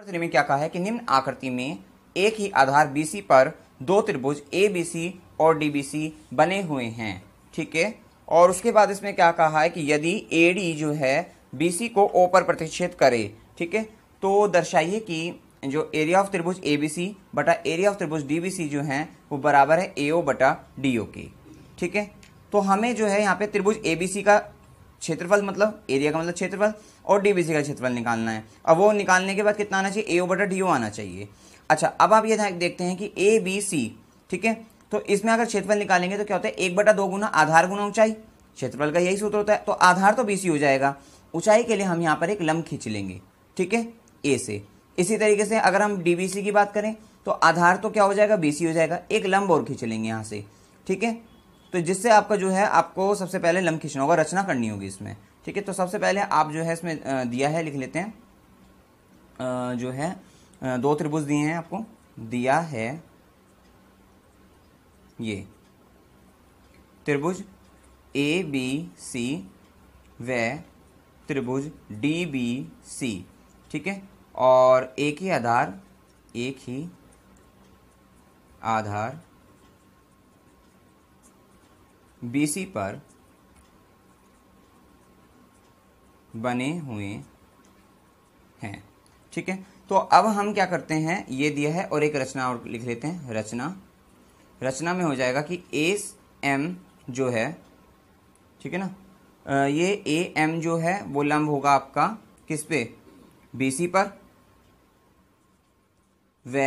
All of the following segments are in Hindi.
नंबर में क्या कहा है कि निम्न आकृति में एक ही आधार बीसी पर दो त्रिभुज ए बी सी और डी बी सी बने हुए हैं ठीक है और उसके बाद इसमें क्या कहा है कि यदि ए डी जो है बी सी को ओ पर प्रतिच्छेद करे ठीक है तो दर्शाइए कि जो एरिया ऑफ त्रिभुज ए बी सी बटा एरिया ऑफ त्रिभुज डी बी सी जो है वो बराबर है ए ओ बटा डी ओ के ठीक है तो हमें जो है यहाँ पे त्रिभुज ए बी सी का क्षेत्रफल मतलब एरिया का मतलब क्षेत्रफल और सी का क्षेत्रफल निकालना है अब वो निकालने के बाद कितना आना चाहिए ए ओ बटा डी ओ आना चाहिए अच्छा अब आप ये देखते हैं कि ए बी सी ठीक है तो इसमें अगर क्षेत्रफल निकालेंगे तो क्या होता है एक बटा दो गुना आधार गुना ऊंचाई क्षेत्रफल का यही सूत्र होता है तो आधार तो बी सी हो जाएगा ऊंचाई के लिए हम यहाँ पर एक लम्ब खींच लेंगे ठीक है ए से इसी तरीके से अगर हम डी बी सी की बात करें तो आधार तो क्या हो जाएगा बी सी हो जाएगा एक लम्ब और खींच लेंगे यहाँ से ठीक है तो जिससे आपका जो है आपको सबसे पहले लम खींचना होगा रचना करनी होगी इसमें ठीक है तो सबसे पहले आप जो है इसमें दिया है लिख लेते हैं जो है दो त्रिभुज दिए हैं आपको दिया है ये त्रिभुज ए बी सी व त्रिभुज डी बी सी ठीक है और एक ही आधार एक ही आधार बीसी पर बने हुए हैं ठीक है तो अब हम क्या करते हैं ये दिया है और एक रचना और लिख लेते हैं रचना रचना में हो जाएगा कि ए एम जो है ठीक है ना ये ए एम जो है वो लंब होगा आपका किस पे बी सी पर वे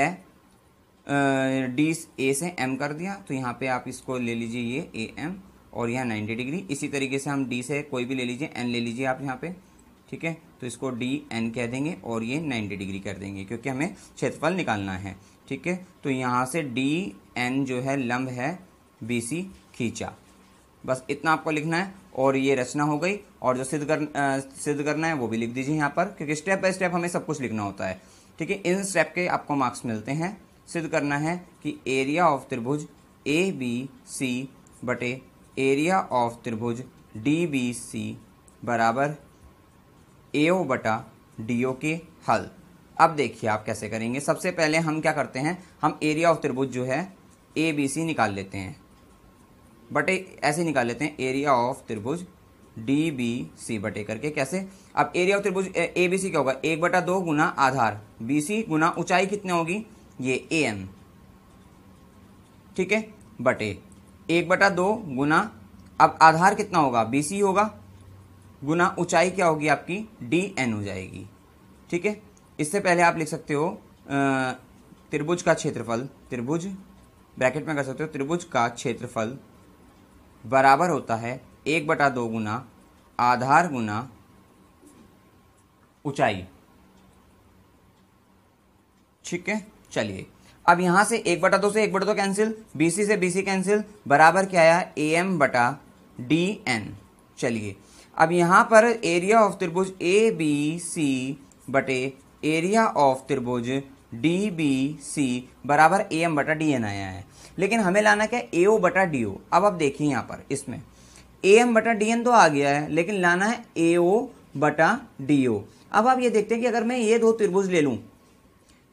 डी ए से एम कर दिया तो यहाँ पे आप इसको ले लीजिए ये ए एम और यहाँ 90 डिग्री इसी तरीके से हम डी से कोई भी ले लीजिए एन ले लीजिए आप यहाँ पे ठीक है तो इसको डी एन कह देंगे और ये 90 डिग्री कर देंगे क्योंकि हमें क्षेत्रफल निकालना है ठीक है तो यहाँ से डी एन जो है लंब है बी सी खींचा बस इतना आपको लिखना है और ये रचना हो गई और जो सिद्ध कर सिद्ध करना है वो भी लिख दीजिए यहाँ पर क्योंकि स्टेप बाय स्टेप हमें सब कुछ लिखना होता है ठीक है इन स्टेप के आपको मार्क्स मिलते हैं सिद्ध करना है कि एरिया ऑफ त्रिभुज ए बी सी बटे एरिया ऑफ त्रिभुज डी बी सी बराबर ए ओ बटा डी ओ के हल अब देखिए आप कैसे करेंगे सबसे पहले हम क्या करते हैं हम एरिया ऑफ त्रिभुज जो है ए बी सी निकाल लेते हैं बटे ऐसे निकाल लेते हैं एरिया ऑफ त्रिभुज डी बी सी बटे करके कैसे अब एरिया ऑफ त्रिभुज ए बी सी क्या होगा एक बटा दो गुना आधार बी सी गुना ऊंचाई कितनी होगी ये ए एम ठीक है बटे एक बटा दो गुना अब आधार कितना होगा बी सी होगा गुना ऊंचाई क्या होगी आपकी डी एन हो जाएगी ठीक है इससे पहले आप लिख सकते हो त्रिभुज का क्षेत्रफल त्रिभुज ब्रैकेट में कर सकते हो त्रिभुज का क्षेत्रफल बराबर होता है एक बटा दो गुना आधार गुना ऊंचाई ठीक है चलिए अब यहाँ से एक बटा दो से एक बटा दो कैंसिल बीसी से बी सी कैंसिल बराबर क्या आया ए एम बटा डी एन चलिए अब यहाँ पर एरिया ऑफ त्रिभुज ए बी सी बटे एरिया ऑफ त्रिभुज डी बी सी बराबर ए एम बटा डी एन आया है लेकिन हमें लाना क्या ए ओ बटा डी ओ अब आप देखिए यहाँ पर इसमें ए एम बटा डी एन तो आ गया है लेकिन लाना है ए ओ बटा डी ओ अब आप ये देखते हैं कि अगर मैं ये दो त्रिभुज ले लूँ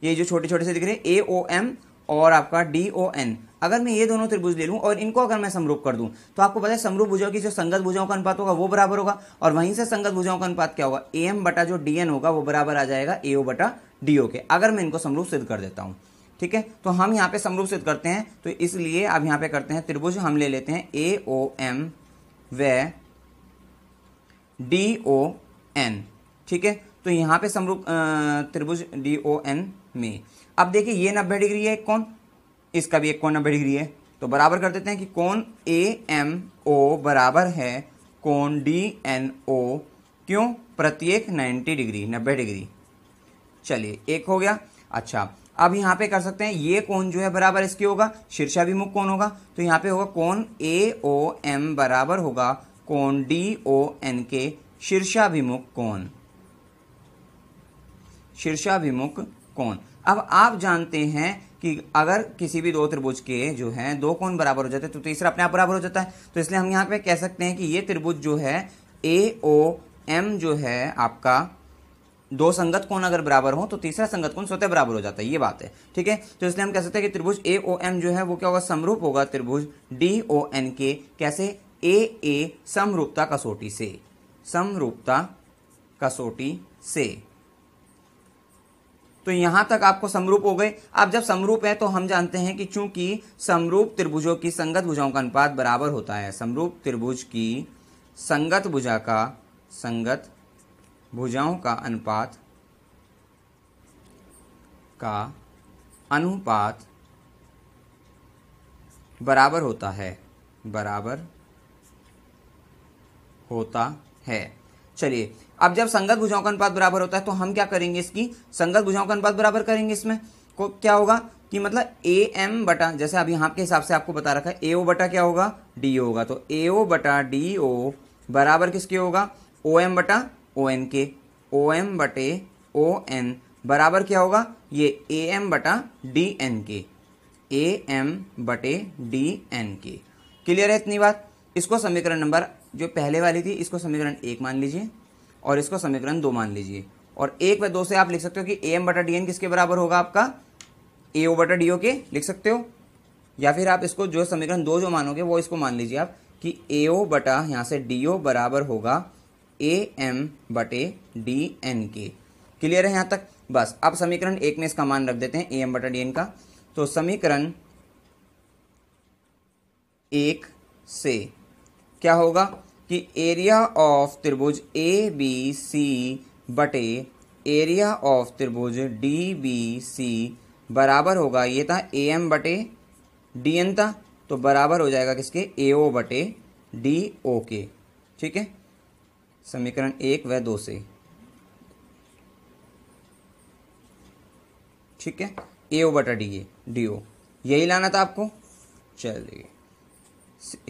ये जो छोटे छोटे से दिख रहे हैं ए ओ एम और आपका डी ओ एन अगर मैं ये दोनों त्रिभुज ले लूं और इनको अगर मैं समरूप कर दूं तो आपको पता है समरूप भुजाओं की जो संगत भुजाओं का अनुपात होगा वो बराबर होगा और वहीं से संगत भुजाओं का अनुपात क्या होगा ए एम बटा जो डी एन होगा वो बराबर आ जाएगा ए ओ बटा डी ओ के अगर मैं इनको समरूप सिद्ध कर देता हूं ठीक है तो हम यहाँ पे समरूप सिद्ध करते हैं तो इसलिए आप यहाँ पे करते हैं त्रिभुज हम ले लेते हैं ए ओ एम व डी ओ एन ठीक है तो यहाँ पे समरूप त्रिभुज डी ओ एन में अब देखिए ये नब्बे डिग्री है कौन इसका भी एक कौन नब्बे डिग्री है तो बराबर कर देते हैं कि कौन ए एम ओ बराबर है कौन डी एन ओ क्यों प्रत्येक 90 डिग्री 90 डिग्री चलिए एक हो गया अच्छा अब यहाँ पे कर सकते हैं ये कौन जो है बराबर इसके होगा शीर्षाभिमुख कौन होगा तो यहाँ पे होगा कौन ए ओ एम बराबर होगा कौन डी ओ एन के शीर्षाभिमुख कोण शीर्षाभिमुख कौन अब आप जानते हैं कि अगर किसी भी दो त्रिभुज के जो है दो कौन बराबर हो जाते हैं तो तीसरा अपने आप बराबर हो जाता है तो इसलिए हम यहाँ पे कह सकते हैं कि ये त्रिभुज जो है ए ओ एम जो है आपका दो संगत कौन अगर बराबर हो तो तीसरा संगत कौन स्वतः बराबर हो जाता है ये बात है ठीक है तो इसलिए हम कह सकते हैं कि त्रिभुज ए ओ एम जो है वो क्या होगा समरूप होगा त्रिभुज डी ओ एन के कैसे ए ए समरूपता कसौटी से समरूपता कसौटी से तो यहां तक आपको समरूप हो गए आप जब समरूप है तो हम जानते हैं कि चूंकि समरूप त्रिभुजों की संगत भुजाओं का अनुपात बराबर होता है समरूप त्रिभुज की संगत भुजा का संगत भुजाओं का अनुपात का अनुपात बराबर होता है बराबर होता है चलिए अब जब संगत भुजाओं का अनुपात बराबर होता है तो हम क्या करेंगे इसकी संगत भुजाओं का अनुपात बराबर करेंगे इसमें को क्या होगा कि मतलब ए एम बटा जैसे अभी यहाँ के हिसाब से आपको बता रखा है ए ओ बटा क्या होगा डी ओ होगा तो ए ओ बटा डी ओ बराबर किसके होगा ओ एम बटा ओ एन के ओ एम बटे ओ एन बराबर क्या होगा ये ए एम बटा डी एन के ए एम बटे डी एन के क्लियर है इतनी बात इसको समीकरण नंबर जो पहले वाली थी इसको समीकरण एक मान लीजिए और इसको समीकरण दो मान लीजिए और एक व दो से आप लिख सकते हो कि ए एम बटा डी एन किसके बराबर होगा आपका ए ओ बटा डी ओ के लिख सकते हो या फिर आप इसको जो समीकरण दो जो मानोगे वो इसको मान लीजिए आप कि ए ओ बटा यहाँ से डी ओ बराबर होगा ए एम बटे डी एन के क्लियर है यहाँ तक बस आप समीकरण एक में इसका मान रख देते हैं ए एम बटा डी एन का तो समीकरण एक से क्या होगा कि एरिया ऑफ त्रिभुज ए बी सी बटे एरिया ऑफ त्रिभुज डी बी सी बराबर होगा ये था ए एम बटे डी एन था तो बराबर हो जाएगा किसके ए ओ बटे डी ओ के ठीक है समीकरण एक व दो से ठीक है ए ओ बटा डी ए डी ओ यही लाना था आपको चलिए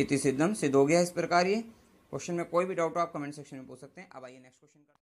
इति सिद्धम सिद्ध हो गया इस प्रकार ये क्वेश्चन में कोई भी डाउट हो आप कमेंट सेक्शन में पूछ सकते हैं अब आइए नेक्स्ट क्वेश्चन का